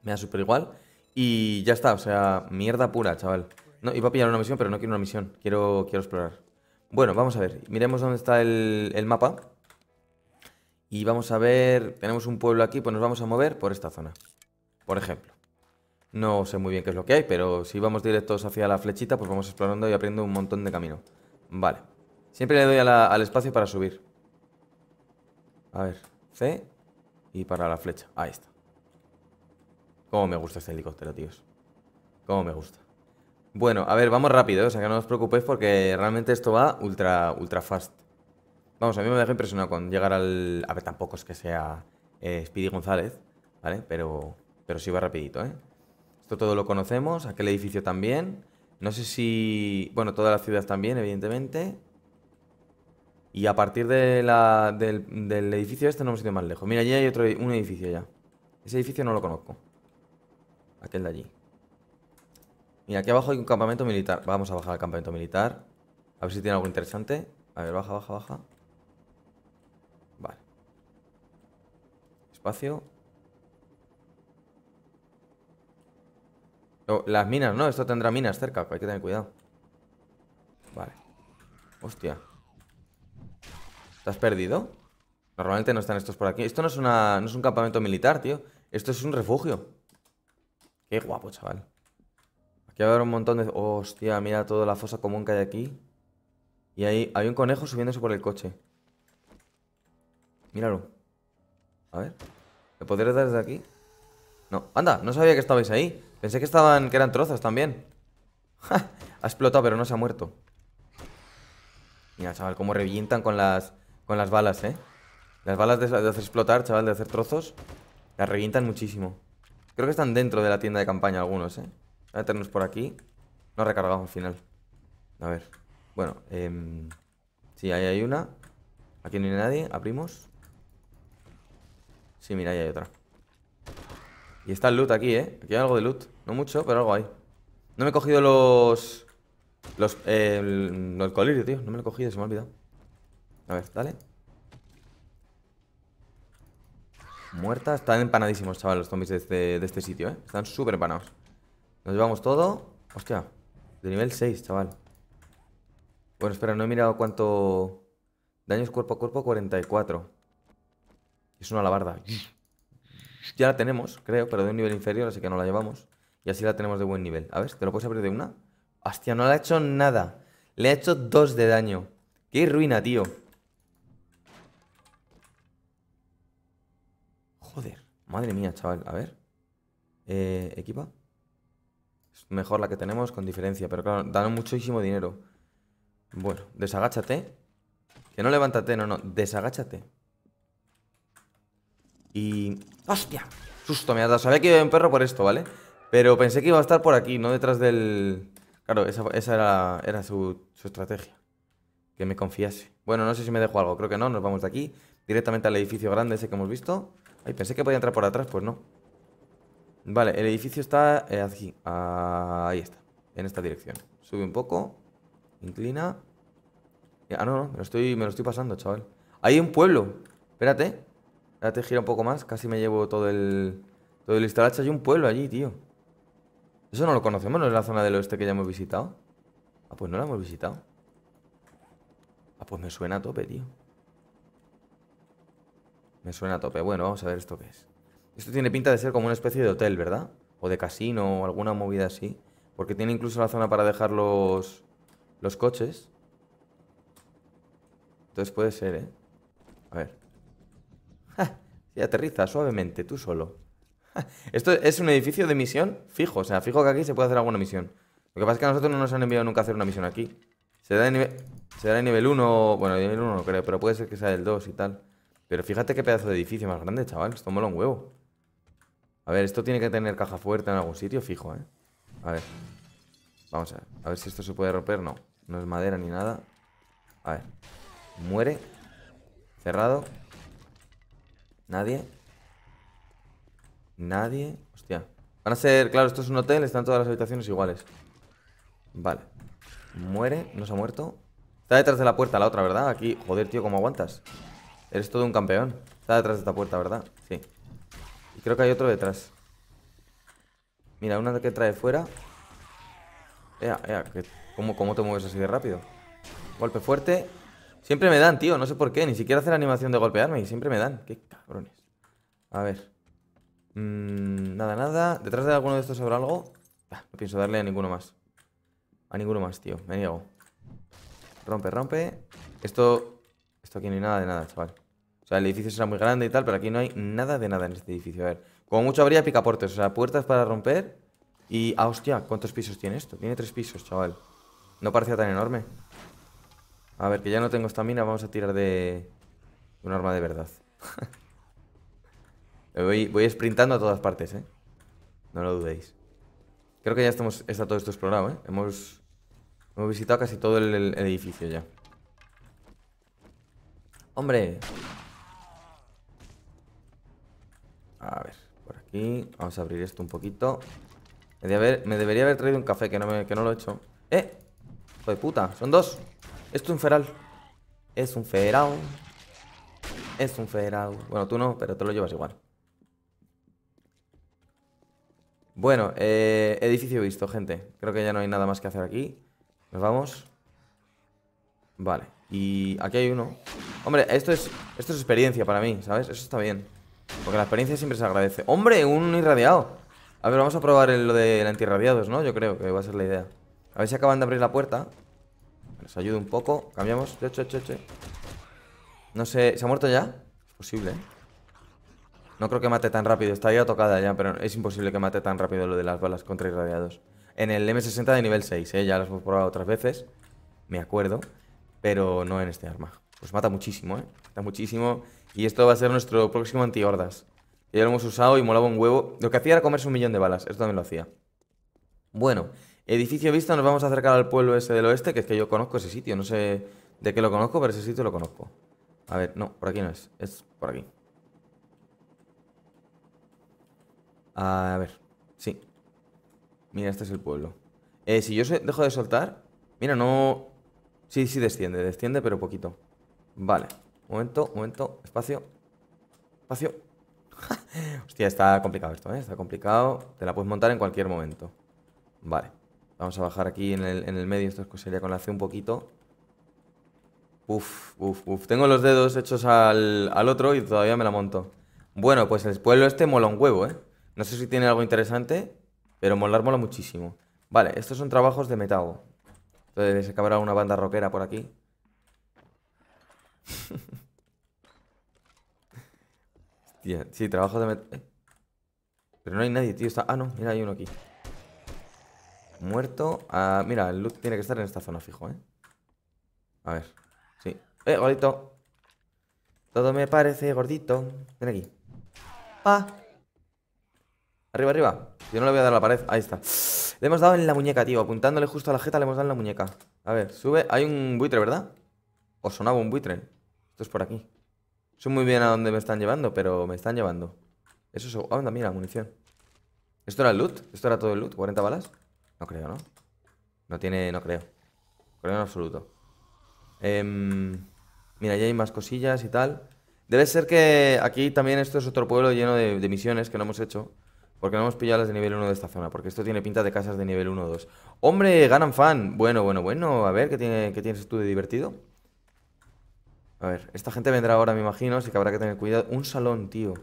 Me da súper igual. Y ya está, o sea, mierda pura, chaval. No, iba a pillar una misión, pero no quiero una misión. Quiero, quiero explorar. Bueno, vamos a ver. Miremos dónde está el, mapa. Y vamos a ver... Tenemos un pueblo aquí, pues nos vamos a mover por esta zona. Por ejemplo. No sé muy bien qué es lo que hay, pero si vamos directos hacia la flechita, pues vamos explorando y abriendo un montón de camino. Vale. Siempre le doy al espacio para subir. A ver, C y para la flecha. Ahí está. Cómo me gusta este helicóptero, tíos. Cómo me gusta. Bueno, a ver, vamos rápido, ¿eh? o sea que no os preocupéis porque realmente esto va ultra, ultra fast. Vamos, a mí me deja impresionado con llegar al... A ver, tampoco es que sea eh, Speedy González, ¿vale? Pero, pero sí va rapidito, ¿eh? Esto todo lo conocemos, aquel edificio también. No sé si... Bueno, toda la ciudad también, evidentemente. Y a partir del, del, edificio este no hemos ido más lejos. Mira, allí hay otro un edificio ya. Ese edificio no lo conozco. Aquel de allí. Mira, aquí abajo hay un campamento militar. Vamos a bajar al campamento militar. A ver si tiene algo interesante. A ver, baja, baja, baja. Vale. Espacio. Oh, las minas, ¿no? Esto tendrá minas cerca. Hay que tener cuidado. Vale. Hostia. estás perdido? Normalmente no están estos por aquí. Esto no es, no es un campamento militar, tío. Esto es un refugio. Qué guapo, chaval. Que va haber un montón de... hostia, mira toda la fosa común que hay aquí. Y ahí hay un conejo subiéndose por el coche. Míralo. A ver. ¿Me podré dar desde aquí? No. Anda, no sabía que estabais ahí. Pensé que estaban, que eran trozos también. ha explotado, pero no se ha muerto. Mira, chaval, cómo revientan con las, con las balas, ¿eh? Las balas de, de hacer explotar, chaval, de hacer trozos, las revientan muchísimo. Creo que están dentro de la tienda de campaña algunos, ¿eh? a meternos por aquí. No recargado al final. A ver. Bueno, eh, sí, ahí hay una. Aquí no hay nadie. Abrimos. Sí, mira, ahí hay otra. Y está el loot aquí, ¿eh? Aquí hay algo de loot. No mucho, pero algo hay. No me he cogido los... Los... Eh, el, el tío. No me lo he cogido, se me ha olvidado. A ver, dale. Muertas Están empanadísimos, chaval, los zombies de este, de este sitio, ¿eh? Están súper empanados. Nos llevamos todo. Hostia, de nivel 6, chaval. Bueno, espera, no he mirado cuánto... Daños cuerpo a cuerpo, 44. Es una alabarda. Ya la tenemos, creo, pero de un nivel inferior, así que no la llevamos. Y así la tenemos de buen nivel. A ver, ¿te lo puedes abrir de una? Hostia, no le ha hecho nada. Le ha hecho dos de daño. ¡Qué ruina, tío! Joder. Madre mía, chaval. A ver. Eh, equipa mejor la que tenemos con diferencia, pero claro, dan muchísimo dinero. Bueno, desagáchate. Que no levántate, no, no, desagáchate. Y... ¡Hostia! Susto me ha dado. Sabía que iba un perro por esto, ¿vale? Pero pensé que iba a estar por aquí, no detrás del... Claro, esa, esa era, era su, su estrategia. Que me confiase. Bueno, no sé si me dejo algo. Creo que no. Nos vamos de aquí. Directamente al edificio grande ese que hemos visto. Ay, pensé que podía entrar por atrás. Pues no. Vale, el edificio está eh, aquí. Ah, ahí está. En esta dirección. Sube un poco. Inclina. Ah, no, no. Me lo estoy, me lo estoy pasando, chaval. Hay un pueblo. Espérate. Espérate, gira un poco más. Casi me llevo todo el... Todo el instalacho. Hay un pueblo allí, tío. Eso no lo conocemos. No es la zona del oeste que ya hemos visitado. Ah, pues no la hemos visitado. Ah, pues me suena a tope, tío. Me suena a tope. Bueno, vamos a ver esto que es. Esto tiene pinta de ser como una especie de hotel, ¿verdad? O de casino o alguna movida así. Porque tiene incluso la zona para dejar los, los coches. Entonces puede ser, ¿eh? A ver. ¡Ja! Y aterriza suavemente, tú solo. Esto es un edificio de misión fijo. O sea, fijo que aquí se puede hacer alguna misión. Lo que pasa es que a nosotros no nos han enviado nunca a hacer una misión aquí. Se da de nivel, nivel 1... Bueno, de nivel 1 no creo, pero puede ser que sea del 2 y tal. Pero fíjate qué pedazo de edificio más grande, chaval. Esto mola un huevo. A ver, esto tiene que tener caja fuerte en algún sitio, fijo, ¿eh? A ver. Vamos a ver. A ver si esto se puede romper. No. No es madera ni nada. A ver. Muere. Cerrado. Nadie. Nadie. Hostia. Van a ser... Claro, esto es un hotel. Están todas las habitaciones iguales. Vale. Muere. No se ha muerto. Está detrás de la puerta la otra, ¿verdad? Aquí. Joder, tío, ¿cómo aguantas? Eres todo un campeón. Está detrás de esta puerta, ¿verdad? Creo que hay otro detrás. Mira, una que trae fuera. Ea, ea, ¿Cómo, te mueves así de rápido? Golpe fuerte. Siempre me dan, tío. No sé por qué. Ni siquiera hace la animación de golpearme y siempre me dan. Qué cabrones. A ver. Mm, nada, nada. ¿Detrás de alguno de estos habrá algo? no pienso darle a ninguno más. A ninguno más, tío. Me niego. Rompe, rompe. Esto... Esto aquí no hay nada de nada, chaval. O sea, el edificio será muy grande y tal, pero aquí no hay nada de nada en este edificio. A ver, como mucho habría picaportes, o sea, puertas para romper. Y, ah, hostia, ¿cuántos pisos tiene esto? Tiene tres pisos, chaval. No parecía tan enorme. A ver, que ya no tengo esta mina, vamos a tirar de... un arma de verdad. voy, voy sprintando a todas partes, ¿eh? No lo dudéis. Creo que ya estamos, está todo esto explorado, ¿eh? Hemos, hemos visitado casi todo el edificio ya. ¡Hombre! A ver, por aquí. Vamos a abrir esto un poquito. Me debería haber, me debería haber traído un café, que no, que no lo he hecho. ¡Eh! ¡Hijo puta! ¡Son dos! Esto es un feral. Es un feral. Es un feral. Bueno, tú no, pero te lo llevas igual. Bueno, eh, edificio visto, gente. Creo que ya no hay nada más que hacer aquí. Nos vamos. Vale. Y aquí hay uno. Hombre, esto es, esto es experiencia para mí, ¿sabes? Eso está bien. Porque la experiencia siempre se agradece. ¡Hombre! Un irradiado. A ver, vamos a probar lo del antirradiados, ¿no? Yo creo que va a ser la idea. A ver si acaban de abrir la puerta. Les ayude un poco. Cambiamos. Che, no sé. ¿Se ha muerto ya? Es posible, ¿eh? No creo que mate tan rápido. Está ya tocada ya, pero es imposible que mate tan rápido lo de las balas contra irradiados. En el M60 de nivel 6, ¿eh? Ya las hemos probado otras veces. Me acuerdo. Pero no en este arma. Pues mata muchísimo, ¿eh? Mata muchísimo. Y esto va a ser nuestro próximo antihordas. Ya lo hemos usado y molaba un huevo. Lo que hacía era comerse un millón de balas. Esto también lo hacía. Bueno, edificio visto nos vamos a acercar al pueblo ese del oeste, que es que yo conozco ese sitio. No sé de qué lo conozco, pero ese sitio lo conozco. A ver, no, por aquí no es. Es por aquí. A ver, sí. Mira, este es el pueblo. Eh, si yo dejo de soltar... Mira, no... Sí, sí desciende, desciende, pero poquito. Vale. Momento, momento, espacio. Espacio. Hostia, está complicado esto, ¿eh? Está complicado. Te la puedes montar en cualquier momento. Vale. Vamos a bajar aquí en el, medio. Esto sería con la C un poquito. Uf, uf, uf. Tengo los dedos hechos al, al otro y todavía me la monto. Bueno, pues el pueblo este mola un huevo, ¿eh? No sé si tiene algo interesante, pero molar mola muchísimo. Vale, estos son trabajos de metago. Entonces se acabará una banda rockera por aquí. Hostia, sí, trabajo de eh. Pero no hay nadie, tío. Ah, no, mira, hay uno aquí. Muerto. Ah, mira, el loot tiene que estar en esta zona, fijo, ¿eh? A ver. Sí. ¡Eh, gordito! Todo me parece gordito. Ven aquí. Arriba, arriba. Yo no le voy a dar a la pared. Ahí está. Le hemos dado en la muñeca, tío. Apuntándole justo a la jeta, le hemos dado en la muñeca. A ver, sube. Hay un buitre, ¿verdad? ¿O sonaba un buitre? Esto es por aquí. Soy muy bien a dónde me están llevando, pero me están llevando. Eso es... anda, mira, munición. ¿Esto era el loot? ¿Esto era todo el loot? ¿40 balas? No creo, ¿no? No tiene... No creo. Creo en absoluto. Em, mira, ya hay más cosillas y tal. Debe ser que aquí también esto es otro pueblo lleno de, misiones que no hemos hecho. Porque no hemos pillado las de nivel 1 de esta zona. Porque esto tiene pinta de casas de nivel 1 o 2. ¡Hombre! ¡Ganan fan! Bueno, bueno, bueno. A ver, ¿qué, tiene, qué tienes tú de divertido? A ver, esta gente vendrá ahora, me imagino, así que habrá que tener cuidado. Un salón, tío.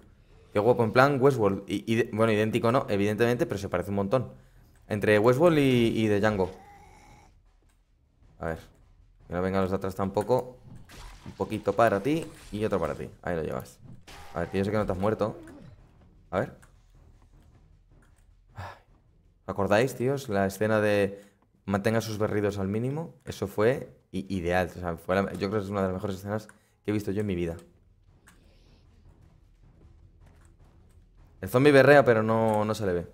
Qué guapo, en plan Westworld. Y, bueno, idéntico no, evidentemente, pero se parece un montón. Entre Westworld y, y Django. A ver. Que no vengan los de atrás tampoco. Un poquito para ti y otro para ti. Ahí lo llevas. A ver, que sé que no te has muerto. A ver. ¿Acordáis, tíos? La escena de mantenga sus berridos al mínimo. Eso fue ideal. O sea, yo creo que es una de las mejores escenas que he visto yo en mi vida. El zombie berrea, pero no, no se le ve.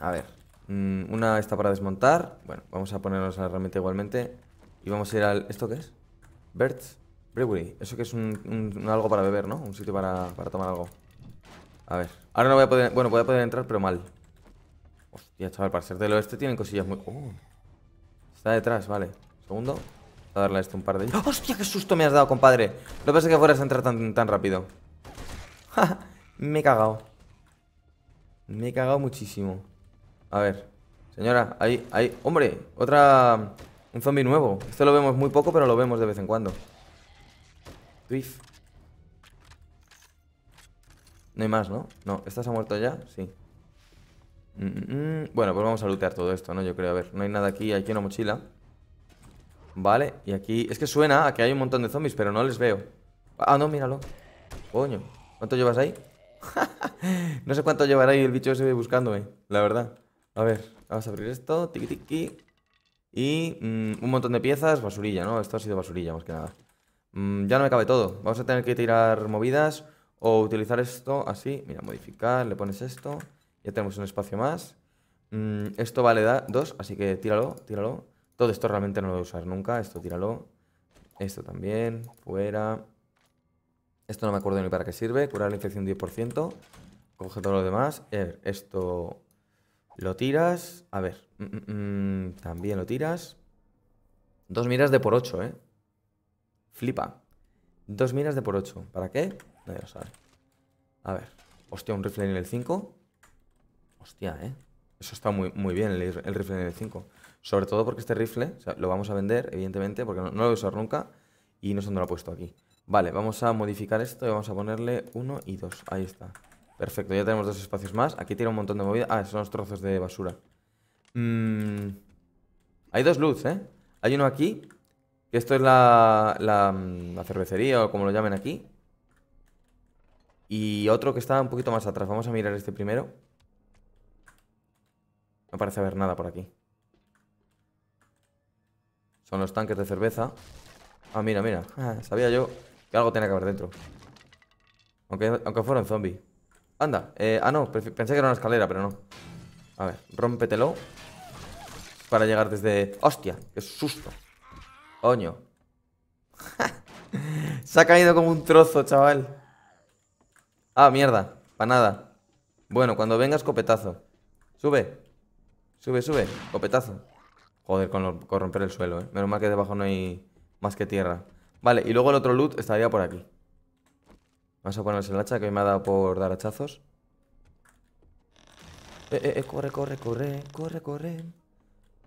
A ver. Mm, una está para desmontar. Bueno, vamos a ponernos la herramienta igualmente. Y vamos a ir al... ¿Esto qué es? Bert Brewery. Eso que es un, algo para beber, ¿no? Un sitio para, tomar algo. A ver. Ahora no voy a poder... Bueno, voy a poder entrar, pero mal. Hostia, chaval, para ser del oeste tienen cosillas muy... ¡Oh! Está detrás, vale. Segundo. Voy a darle a este un par de... ¡Hostia, qué susto me has dado, compadre! no pensé que fueras a entrar tan, rápido. me he cagado. Me he cagado muchísimo. A ver. Señora, ahí, ahí. ¡Hombre! Otra... Un zombie nuevo. Esto lo vemos muy poco, pero lo vemos de vez en cuando. Twif. No hay más, ¿no? No, ¿esta ha muerto ya? Sí. Mm, mm. bueno, pues vamos a lootear todo esto, ¿no? Yo creo, a ver, no hay nada aquí, hay aquí una mochila Vale, y aquí... Es que suena a que hay un montón de zombies, pero no les veo Ah, no, míralo Coño, ¿cuánto llevas ahí? no sé cuánto llevará ahí el bicho ese buscándome, la verdad A ver, vamos a abrir esto, Tiki, tiqui Y mm, un montón de piezas, basurilla, ¿no? Esto ha sido basurilla, más que nada Ya no me cabe todo, vamos a tener que tirar movidas O utilizar esto así, mira, modificar, le pones esto ya tenemos un espacio más. Mm, esto vale dos, así que tíralo, tíralo. Todo esto realmente no lo voy a usar nunca. Esto tíralo. Esto también. Fuera. Esto no me acuerdo ni para qué sirve. Curar la infección 10%. Coge todo lo demás. esto lo tiras. A ver. Mm, mm, también lo tiras. Dos miras de por 8, ¿eh? Flipa. Dos miras de por 8. ¿Para qué? Nadie lo sabe. A ver. Hostia, un rifle el 5. Hostia, ¿eh? Eso está muy, muy bien, el, rifle nivel 5. Sobre todo porque este rifle lo vamos a vender, evidentemente, porque no, lo voy a usar nunca. Y no sé dónde lo he puesto aquí. Vale, vamos a modificar esto y vamos a ponerle 1 y 2. Ahí está. Perfecto, ya tenemos dos espacios más. Aquí tiene un montón de movida. Ah, son los trozos de basura. Mm, hay dos luz, ¿eh? Hay uno aquí. esto es la, mm, la cervecería o como lo llamen aquí. Y otro que está un poquito más atrás. Vamos a mirar este primero. No parece haber nada por aquí. Son los tanques de cerveza. Ah, mira, mira. Ah, sabía yo que algo tenía que haber dentro. Aunque, aunque fueron zombies. Anda. Eh, ah, no. Pensé que era una escalera, pero no. A ver, rómpetelo. Para llegar desde... ¡Hostia! ¡Qué susto! ¡Oño! Se ha caído como un trozo, chaval. Ah, mierda. Para nada. Bueno, cuando venga escopetazo. Sube. Sube, sube. Copetazo. Joder, con, romper el suelo, ¿eh? Menos mal que debajo no hay más que tierra. Vale, y luego el otro loot estaría por aquí. Vamos a ponerse el hacha que hoy me ha dado por dar hachazos. Eh, eh, eh, corre, corre, corre, corre, corre.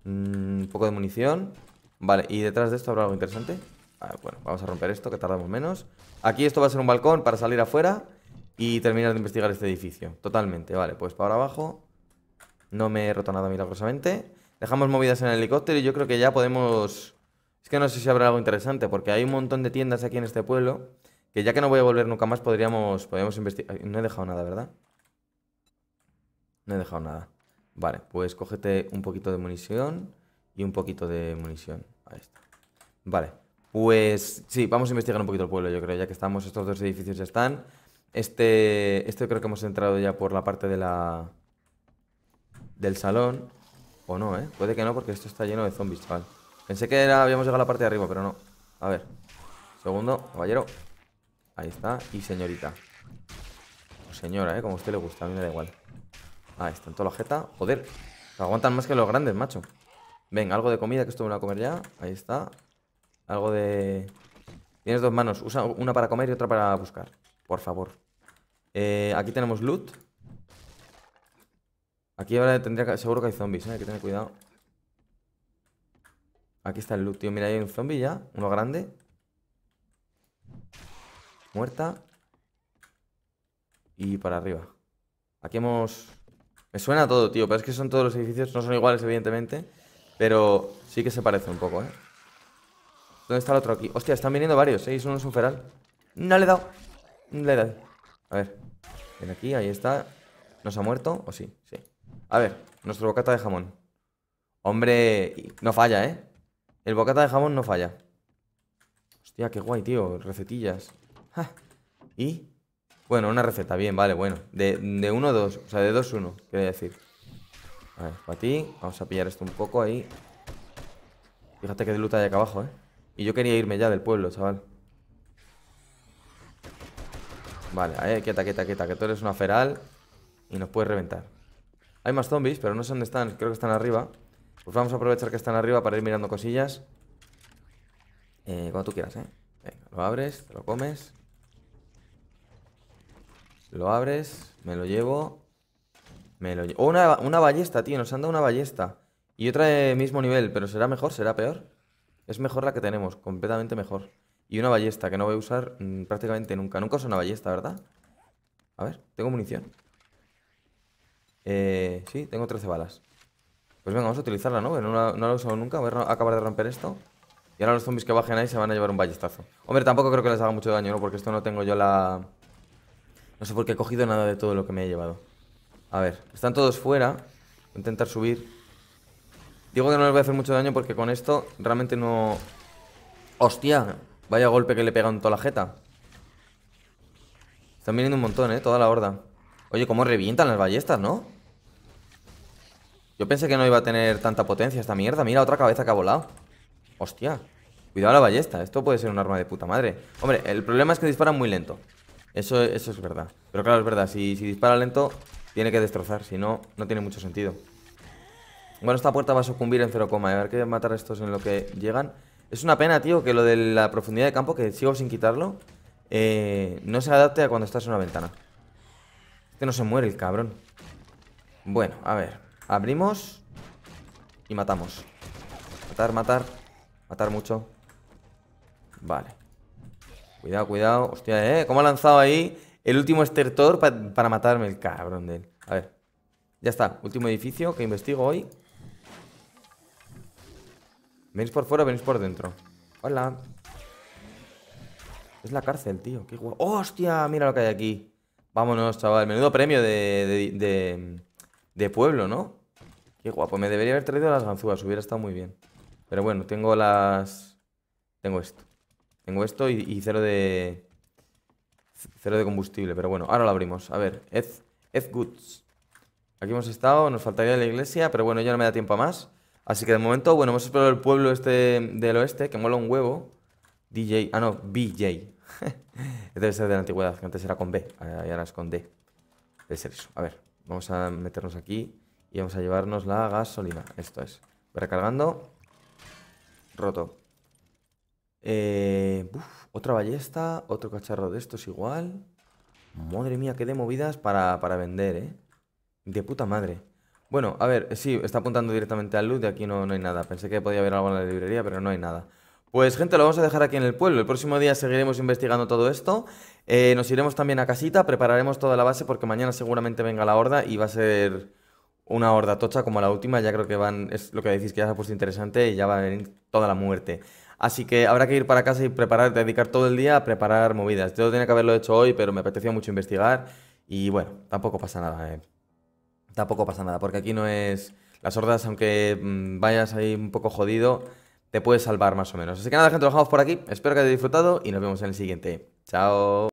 un mm, poco de munición. Vale, y detrás de esto habrá algo interesante. Ah, bueno, vamos a romper esto, que tardamos menos. Aquí esto va a ser un balcón para salir afuera y terminar de investigar este edificio. Totalmente, vale, pues para abajo. No me he roto nada milagrosamente. Dejamos movidas en el helicóptero y yo creo que ya podemos... Es que no sé si habrá algo interesante, porque hay un montón de tiendas aquí en este pueblo que ya que no voy a volver nunca más podríamos, podríamos investigar... No he dejado nada, ¿verdad? No he dejado nada. Vale, pues cógete un poquito de munición y un poquito de munición. Ahí está. Vale, pues sí, vamos a investigar un poquito el pueblo, yo creo, ya que estamos, estos dos edificios ya están. Este, este creo que hemos entrado ya por la parte de la, del salón. O no, ¿eh? Puede que no, porque esto está lleno de zombies, chaval. Pensé que habíamos llegado a la parte de arriba, pero no. A ver. Segundo, caballero. Ahí está. Y señorita. señora, ¿eh? Como a usted le gusta, a mí me da igual. Ahí está en toda la jeta. Joder. aguantan más que los grandes, macho. Venga, algo de comida, que esto voy a comer ya. Ahí está. Algo de... Tienes dos manos. Usa una para comer y otra para buscar. Por favor. Eh, aquí tenemos loot. Aquí ahora tendría que... Seguro que hay zombies, ¿eh? Hay que tener cuidado. Aquí está el loot, tío. Mira, hay un zombie ya. Uno grande. Muerta. Y para arriba. Aquí hemos... Me suena todo, tío. Pero es que son todos los edificios. No son iguales, evidentemente. Pero sí que se parece un poco, ¿eh? ¿Dónde está el otro aquí? Hostia, están viniendo varios, ¿eh? Uno es un feral. No le he dado. No le he dado. A ver. Ven aquí, ahí está. ¿Nos ha muerto? ¿O sí? Sí. A ver, nuestro bocata de jamón. Hombre, no falla, ¿eh? El bocata de jamón no falla. Hostia, qué guay, tío. Recetillas. Y... Bueno, una receta, bien, vale, bueno. De, de uno, dos. O sea, de dos, uno, quería decir. A ver, para ti. Vamos a pillar esto un poco ahí. Fíjate que de luta hay acá abajo, ¿eh? Y yo quería irme ya del pueblo, chaval. Vale, eh, quieta, quieta, quieta, que tú eres una feral y nos puedes reventar. Hay más zombies, pero no sé dónde están. Creo que están arriba. Pues vamos a aprovechar que están arriba para ir mirando cosillas. Eh, cuando tú quieras, ¿eh? Venga, lo abres, lo comes. Lo abres, me lo llevo. Me lo llevo. Oh, una, ballesta, tío. Nos han dado una ballesta. Y otra de mismo nivel, pero ¿será mejor? ¿Será peor? Es mejor la que tenemos, completamente mejor. Y una ballesta que no voy a usar mm, prácticamente nunca. Nunca uso una ballesta, ¿verdad? A ver, tengo munición. Eh, sí, tengo 13 balas. Pues venga, vamos a utilizarla, ¿no? No la, he usado nunca. Voy a acabar de romper esto. Y ahora los zombies que bajen ahí se van a llevar un ballestazo. Hombre, tampoco creo que les haga mucho daño, ¿no? Porque esto no tengo yo la... No sé por qué he cogido nada de todo lo que me he llevado. A ver, están todos fuera. Voy a intentar subir. Digo que no les voy a hacer mucho daño porque con esto realmente no... ¡Hostia! Vaya golpe que le pegan en toda la jeta. Están viniendo un montón, ¿eh? Toda la horda. Oye, cómo revientan las ballestas, ¿no? Yo pensé que no iba a tener tanta potencia esta mierda. Mira, otra cabeza que ha volado. Hostia. Cuidado la ballesta. Esto puede ser un arma de puta madre. Hombre, el problema es que disparan muy lento. Eso, eso es verdad. Pero claro, es verdad. Si, si dispara lento, tiene que destrozar. Si no, no tiene mucho sentido. Bueno, esta puerta va a sucumbir en coma, a ver que matar a estos en lo que llegan. Es una pena, tío, que lo de la profundidad de campo, que sigo sin quitarlo, eh, no se adapte a cuando estás en una ventana. que este no se muere el cabrón. Bueno, a ver. Abrimos y matamos. Matar, matar. Matar mucho. Vale. Cuidado, cuidado. Hostia, ¿eh? ¿Cómo ha lanzado ahí el último estertor para matarme el cabrón de él? A ver. Ya está. Último edificio que investigo hoy. ¿Venís por fuera venís por dentro? Hola. Es la cárcel, tío. Qué ¡Hostia! Mira lo que hay aquí. Vámonos, chaval. Menudo premio de, de, de pueblo, ¿no? Qué guapo, me debería haber traído las ganzúas, hubiera estado muy bien. Pero bueno, tengo las... Tengo esto. Tengo esto y, cero de... Cero de combustible, pero bueno, ahora lo abrimos. A ver, Ed, Ed Goods. Aquí hemos estado, nos faltaría la iglesia, pero bueno, ya no me da tiempo a más. Así que de momento, bueno, hemos explorado el pueblo este del oeste, que mola un huevo. DJ, ah no, BJ. Debe ser de la antigüedad, que antes era con B, y ahora es con D. Debe ser eso. A ver, vamos a meternos aquí. Y vamos a llevarnos la gasolina. Esto es. Recargando. Roto. Eh, otra ballesta, otro cacharro de estos igual. Madre mía, qué de movidas para, vender, ¿eh? De puta madre. Bueno, a ver, sí, está apuntando directamente al loot, de aquí no, no hay nada. Pensé que podía haber algo en la librería, pero no hay nada. Pues gente, lo vamos a dejar aquí en el pueblo. El próximo día seguiremos investigando todo esto. Eh, nos iremos también a casita, prepararemos toda la base porque mañana seguramente venga la horda y va a ser una horda tocha como la última, ya creo que van, es lo que decís que ya se ha puesto interesante y ya va a venir toda la muerte. Así que habrá que ir para casa y preparar, dedicar todo el día a preparar movidas. Yo tenía que haberlo hecho hoy, pero me apetecía mucho investigar y bueno, tampoco pasa nada. Eh. Tampoco pasa nada, porque aquí no es... Las hordas, aunque mm, vayas ahí un poco jodido, te puedes salvar más o menos. Así que nada, gente, lo dejamos por aquí. Espero que hayáis disfrutado y nos vemos en el siguiente. Chao.